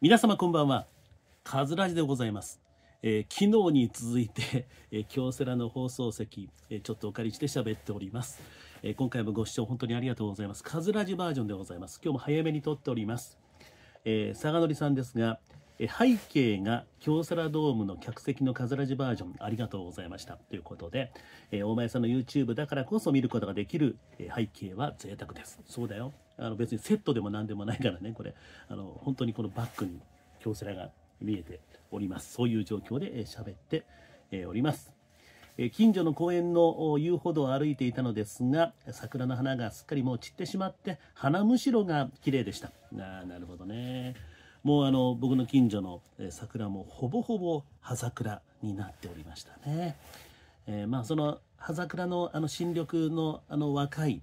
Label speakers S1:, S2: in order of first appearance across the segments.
S1: 皆様こんばんはカズラジでございます、えー、昨日に続いて、えー、京セラの放送席、えー、ちょっとお借りして喋っております、えー、今回もご視聴本当にありがとうございますカズラジバージョンでございます今日も早めに撮っております、えー、佐賀のりさんですが背景が京セラドームの客席の飾らじバージョンありがとうございましたということで、え大前さんの YouTube だからこそ見ることができる、え背景は贅沢ですそうだよあの別にセットでも何でもないからねこれあの本当にこのバックに京セラが見えておりますそういう状況で喋、っております近所の公園の遊歩道を歩いていたのですが桜の花がすっかりもう散ってしまって花むしろが綺麗でしたあなるほどねもうあの僕の近所の桜もほぼほぼ葉桜になっておりましたね。えー、まあその葉桜のあの新緑のあの若い、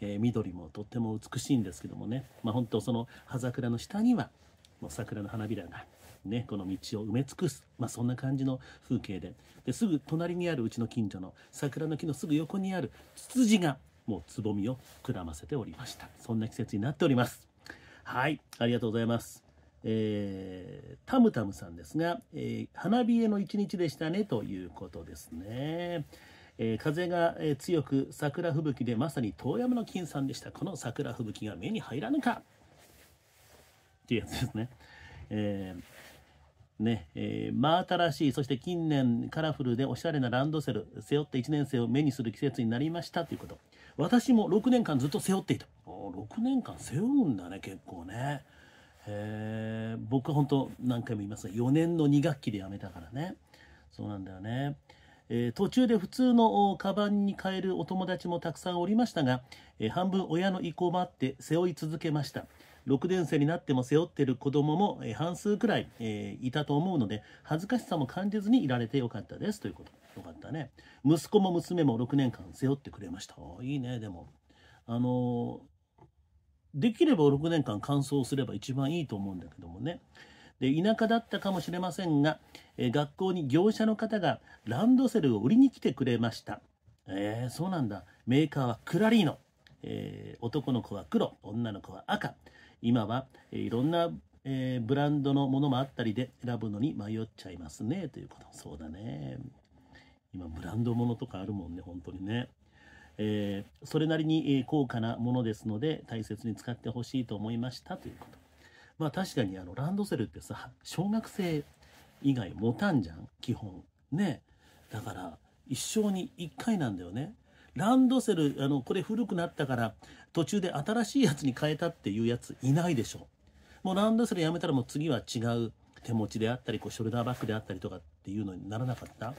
S1: え緑もとっても美しいんですけどもね、まあ、本当その葉桜の下にはもう桜の花びらがね、この道を埋め尽くす、まあ、そんな感じの風景でですぐ隣にあるうちの近所の桜の木のすぐ横にあるツツジがもうつぼみを膨らませておりましたそんな季節になっておりますはいありがとうございますえー、タムタムさんですが、えー、花冷えの一日でしたねということですね。えー、風が、え強く桜吹雪でまさに遠山の金さんでした。この桜吹雪が目に入らぬかっていうやつですね。えー、ね、えー、真新しい、そして近年カラフルでおしゃれなランドセル、背負って1年生を目にする季節になりましたということ。私も6年間ずっと背負っていた。6年間背負うんだね、結構ね。へえ僕本当何回も言いますが4年の2学期で辞めたからねそうなんだよね、えー、途中で普通のカバンに変えるお友達もたくさんおりましたが、えー、半分親の意向もあって背負い続けました6年生になっても背負ってる子供も半数くらい、えー、いたと思うので恥ずかしさも感じずにいられてよかったですということよかったね息子も娘も6年間背負ってくれましたいいねでもあのーできれば6年間乾燥すれば一番いいと思うんだけどもね。で田舎だったかもしれませんが、え学校に業者の方がランドセルを売りに来てくれました。えー、そうなんだ。メーカーはクラリーノ。えー、男の子は黒、女の子は赤。今は、えー、いろんな、えブランドのものもあったりで選ぶのに迷っちゃいますね。ということ。そうだね。今、ブランドものとかあるもんね、本当にね。えー、それなりに高価なものですので大切に使ってほしいと思いましたということまあ確かにあのランドセルってさ小学生以外持たんじゃん基本ねだから一生に1回なんだよねランドセルあのこれ古くなったから途中で新しいやつに変えたっていうやついないでしょもうランドセルやめたらもう次は違う手持ちであったりこうショルダーバッグであったりとかっていうのにならなかった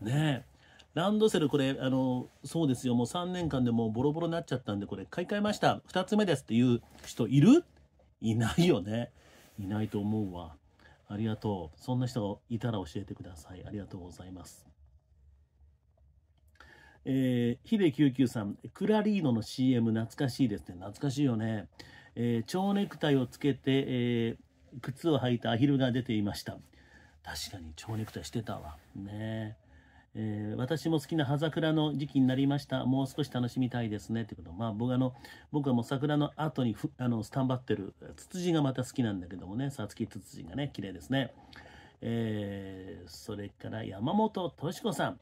S1: ねえランドセルこれ、あの、そうですよ、もう3年間でもうボロボロになっちゃったんで、これ買い替えました。2つ目ですっていう人いるいないよね。いないと思うわ。ありがとう。そんな人がいたら教えてください。ありがとうございます。えー、ヒデ99さん、クラリーノの CM 懐かしいですね。懐かしいよね。えー、蝶ネクタイをつけて、えー、靴を履いたアヒルが出ていました。確かに蝶ネクタイしてたわ。ねえ。えー、私も好きな葉桜の時期になりました。もう少し楽しみたいですね。ということ。まあ僕あの、僕はもう桜の後にふあのスタンバってるツツジがまた好きなんだけどもね、さつきツツジがね、綺麗ですね。えー、それから山本敏子さん。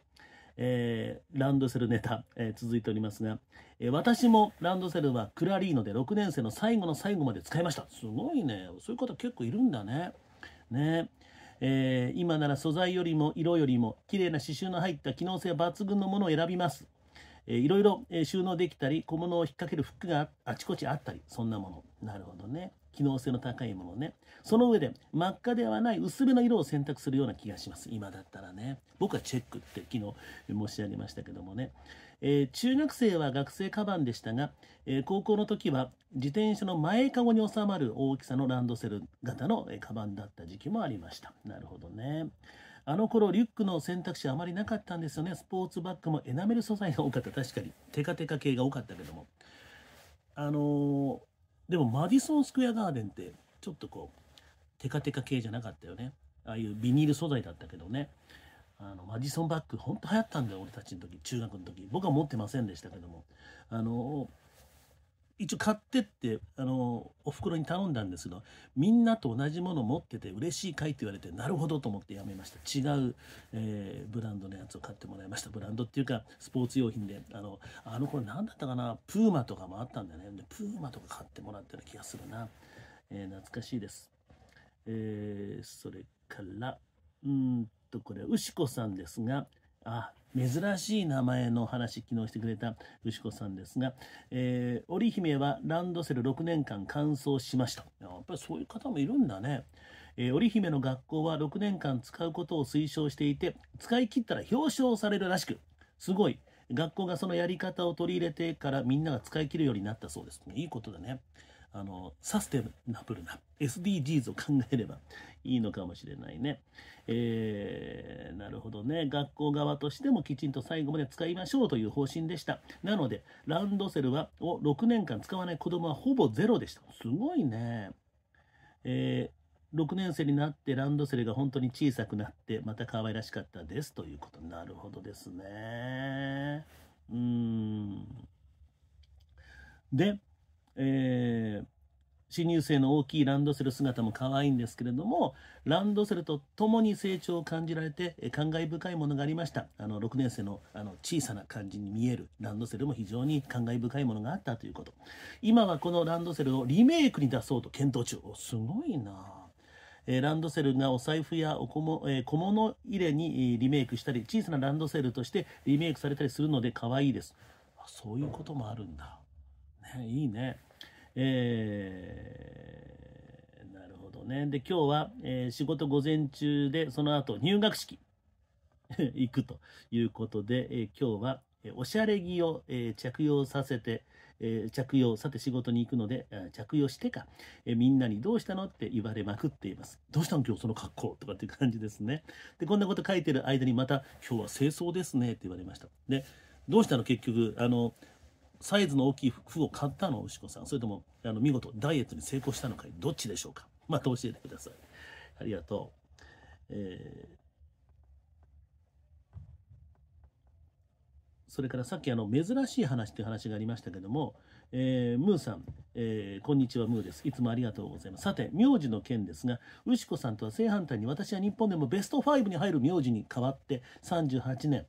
S1: えー、ランドセルネタ、えー、続いておりますが、えー、私もランドセルはクラリーノで6年生の最後の最後まで使いました。すごいね。そういう方結構いるんだね。ね。えー、今なら素材よりも色よりも綺麗な刺繍の入った機能性抜群のものを選びます。えいろいろ収納できたり小物を引っ掛けるフックがあちこちあったりそんなものなるほどね機能性の高いものねその上で真っ赤ではない薄めの色を選択するような気がします今だったらね僕はチェックって昨日申し上げましたけどもね、えー、中学生は学生カバンでしたが、えー、高校の時は自転車の前かごに収まる大きさのランドセル型の、えー、カバンだった時期もありましたなるほどねあの頃リュックの選択肢あまりなかったんですよねスポーツバッグもエナメル素材が多かった確かにテカテカ系が多かったけどもあのーでもマディソンスクエアガーデンってちょっとこうテカテカ系じゃなかったよねああいうビニール素材だったけどねあのマディソンバッグほんと流行ったんだよ俺たちの時中学の時僕は持ってませんでしたけどもあの一応買ってってあのお袋に頼んだんですけどみんなと同じもの持ってて嬉しいかいって言われてなるほどと思ってやめました違う、えー、ブランドのやつを買ってもらいましたブランドっていうかスポーツ用品であのあの頃何だったかなプーマとかもあったんだよねでプーマとか買ってもらったような気がするな、えー、懐かしいです、えー、それからうんとこれ牛子さんですがあ珍しい名前の話昨日してくれた牛子さんですが、えー、織姫はランドセル6年間完走しましたやっぱりそういう方もいるんだね、えー、織姫の学校は6年間使うことを推奨していて使い切ったら表彰されるらしくすごい学校がそのやり方を取り入れてからみんなが使い切るようになったそうですいいことだねあの、サステナブルな SDGs を考えればいいのかもしれないね。えー、なるほどね。学校側としてもきちんと最後まで使いましょうという方針でした。なので、ランドセルは、を6年間使わない子供はほぼゼロでした。すごいね。えー、6年生になってランドセルが本当に小さくなって、また可愛らしかったですということ。なるほどですね。うーん。で、えー、新入生の大きいランドセル姿も可愛いんですけれども、ランドセルと共に成長を感じられて、感慨深いものがありました。あの、6年生のあの小さな感じに見えるランドセルも非常に感慨深いものがあったということ。今はこのランドセルをリメイクに出そうと検討中。おすごいなえランドセルがお財布やお小物,、え小物入れにリメイクしたり、小さなランドセルとしてリメイクされたりするので可愛いです。そういうこともあるんだ。ね、いいね。えー、なるほどね。で、今日は、えー、仕事午前中で、その後入学式 行くということで、えー、今日は、えおしゃれ着を、え着用させて、え着用、さて仕事に行くので、着用してか、えみんなにどうしたのって言われまくっています。どうしたの今日その格好とかっていう感じですね。で、こんなこと書いてる間にまた、今日は清掃ですねって言われました。で、どうしたの結局、あの、サイズの大きい服を買ったの牛子さんそれともあの見事ダイエットに成功したのかどっちでしょうかまた教えてくださいありがとう、えーそれからさっきあの珍しい話という話がありましたけども、えー、ムーさん、えー、こんにちはムーです。いつもありがとうございます。さて、名字の件ですが、牛子さんとは正反対に私は日本でもベスト5に入る名字に変わって38年、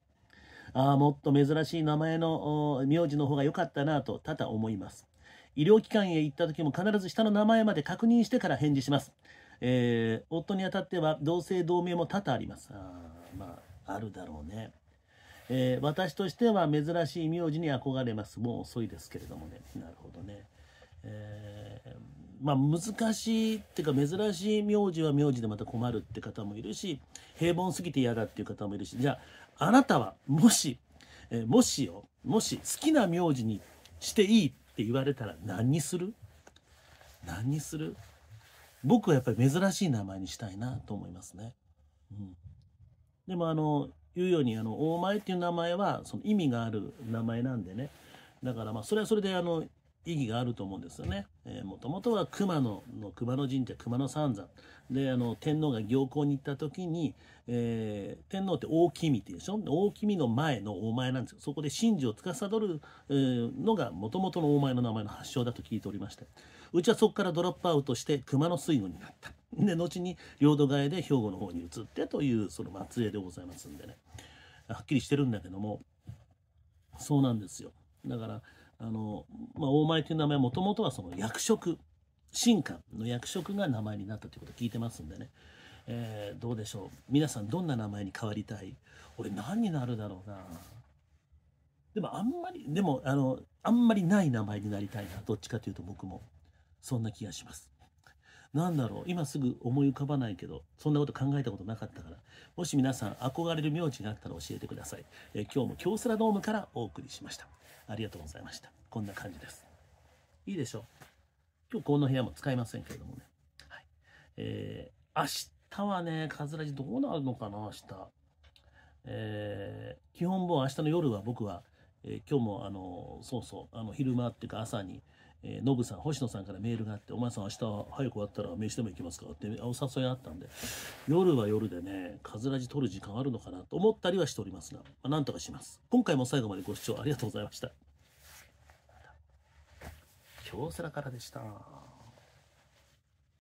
S1: ああ、もっと珍しい名前の名字の方が良かったなと多々思います。医療機関へ行った時も必ず下の名前まで確認してから返事します。えー、夫にあたっては同姓同名も多々あります。あまあ、あるだろうね。えー、私としては珍しい名字に憧れます。もう遅いですけれどもね。なるほどね。えー、まあ難しいっていうか珍しい名字は名字でまた困るって方もいるし平凡すぎて嫌だっていう方もいるしじゃあなたはもし、えもしよ、もし好きな名字にしていいって言われたら何にする何にする僕はやっぱり珍しい名前にしたいなと思いますね。うん、でもあの言うようにあの大前っていう名前はその意味がある名前なんでねだからまあそれはそれであの意義があると思うんですよね。えー、もともとは熊野の熊野神社熊野三山であの天皇が行幸に行った時に、えー、天皇って大君っていうでしょ大君の前のお前なんですよそこで神事を司る、えー、のがもともとのお前の名前の発祥だと聞いておりましてうちはそこからドロップアウトして熊野水軍になった。で後に領土替えで兵庫の方に移ってというその末裔でございますんでねはっきりしてるんだけどもそうなんですよだからあの、まあ、大前という名前はもともとはその役職、神官の役職が名前になったということを聞いてますんでね、えー、どうでしょう。皆さんどんな名前に変わりたい俺何になるだろうな。でもあんまり、でも、あの、あんまりない名前になりたいな。どっちかというと僕も、そんな気がします。なんだろう今すぐ思い浮かばないけどそんなこと考えたことなかったからもし皆さん憧れる名字があったら教えてください、え今日も京セラドームからお送りしましたありがとうございましたこんな感じですいいでしょう今日この部屋も使いませんけれどもね、はいえー、明日はねカズラジどうなるのかな明日えー、基本も明日の夜は僕は、えー、今日もあのそうそうあの昼間っていうか朝にえー、さん、星野さんからメールがあって、お前さん明日早く終わったら飯でも行きますかってお誘いあったんで、夜は夜でね、カズラジ撮る時間あるのかなと思ったりはしておりますが、まあ、なんとかします。今回も最後までご視聴ありがとうございました。京セラからでした。